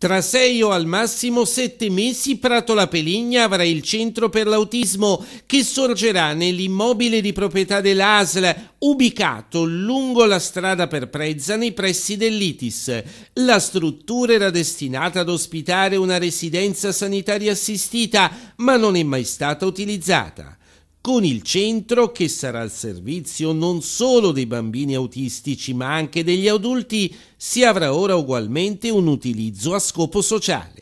Tra sei o al massimo sette mesi Prato La Peligna avrà il centro per l'autismo che sorgerà nell'immobile di proprietà dell'ASL ubicato lungo la strada per Prezza nei pressi dell'ITIS. La struttura era destinata ad ospitare una residenza sanitaria assistita ma non è mai stata utilizzata con il centro che sarà al servizio non solo dei bambini autistici ma anche degli adulti, si avrà ora ugualmente un utilizzo a scopo sociale.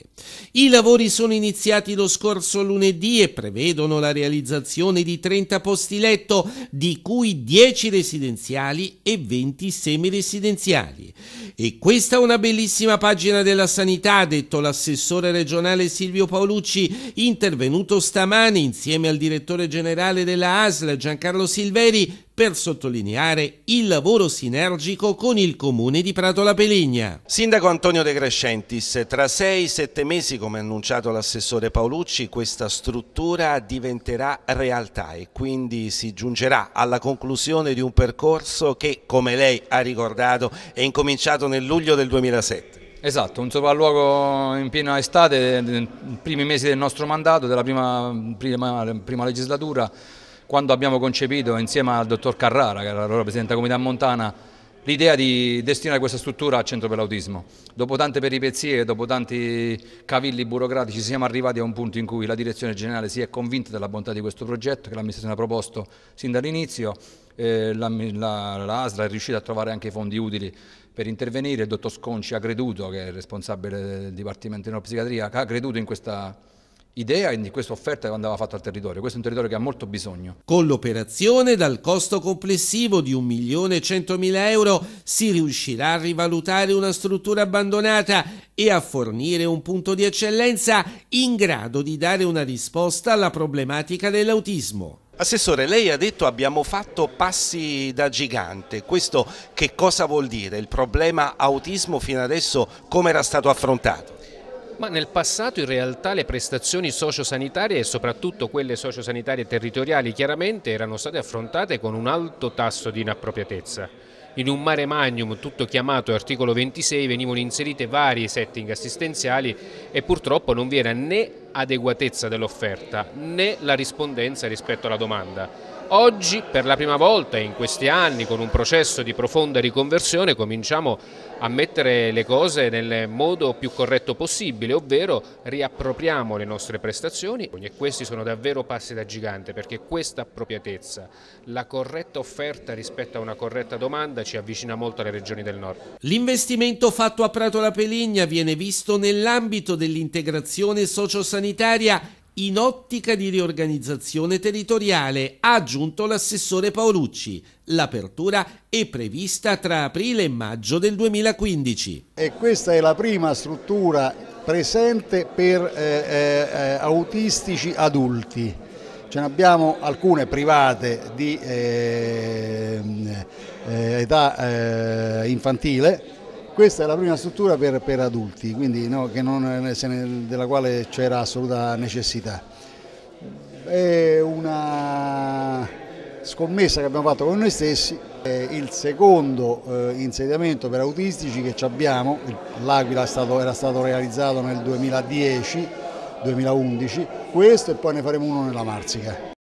I lavori sono iniziati lo scorso lunedì e prevedono la realizzazione di 30 posti letto, di cui 10 residenziali e 20 semiresidenziali. E questa è una bellissima pagina della sanità, ha detto l'assessore regionale Silvio Paolucci, intervenuto stamani insieme al direttore generale della ASL Giancarlo Silveri per sottolineare il lavoro sinergico con il comune di Prato La Peligna. Sindaco Antonio De Crescentis, tra 6-7 mesi, come ha annunciato l'assessore Paolucci, questa struttura diventerà realtà e quindi si giungerà alla conclusione di un percorso che, come lei ha ricordato, è incominciato nel luglio del 2007. Esatto, un sopralluogo in piena estate, nei primi mesi del nostro mandato, della prima, prima, prima legislatura, quando abbiamo concepito insieme al dottor Carrara, che era allora Presidente della Comunità Montana, l'idea di destinare questa struttura al centro per l'autismo. Dopo tante peripezie, dopo tanti cavilli burocratici siamo arrivati a un punto in cui la direzione generale si è convinta della bontà di questo progetto che l'amministrazione ha proposto sin dall'inizio, eh, la, la, la, ASRA è riuscita a trovare anche i fondi utili per intervenire, il dottor Sconci ha creduto, che è responsabile del Dipartimento di Neuropsichiatria, ha creduto in questa idea e di questa offerta che andava fatta al territorio. Questo è un territorio che ha molto bisogno. Con l'operazione dal costo complessivo di 1.100.000 euro si riuscirà a rivalutare una struttura abbandonata e a fornire un punto di eccellenza in grado di dare una risposta alla problematica dell'autismo. Assessore, lei ha detto abbiamo fatto passi da gigante, questo che cosa vuol dire? Il problema autismo fino adesso come era stato affrontato? Ma nel passato in realtà le prestazioni sociosanitarie e soprattutto quelle sociosanitarie territoriali chiaramente erano state affrontate con un alto tasso di inappropriatezza. In un mare magnum tutto chiamato articolo 26 venivano inserite vari setting assistenziali e purtroppo non vi era né adeguatezza dell'offerta né la rispondenza rispetto alla domanda. Oggi per la prima volta in questi anni con un processo di profonda riconversione cominciamo a mettere le cose nel modo più corretto possibile, ovvero riappropriamo le nostre prestazioni e questi sono davvero passi da gigante perché questa appropriatezza, la corretta offerta rispetto a una corretta domanda ci avvicina molto alle regioni del nord. L'investimento fatto a Prato La Peligna viene visto nell'ambito dell'integrazione sociosanitaria sanitaria in ottica di riorganizzazione territoriale, ha aggiunto l'assessore Paolucci. L'apertura è prevista tra aprile e maggio del 2015. E questa è la prima struttura presente per eh, eh, eh autistici adulti. Ce ne abbiamo alcune private di ehm, eh, età eh, infantile questa è la prima struttura per, per adulti, quindi, no, non, della quale c'era assoluta necessità. È una scommessa che abbiamo fatto con noi stessi, è il secondo eh, insediamento per autistici che abbiamo, l'Aquila era stato realizzato nel 2010, 2011, questo e poi ne faremo uno nella Marsica.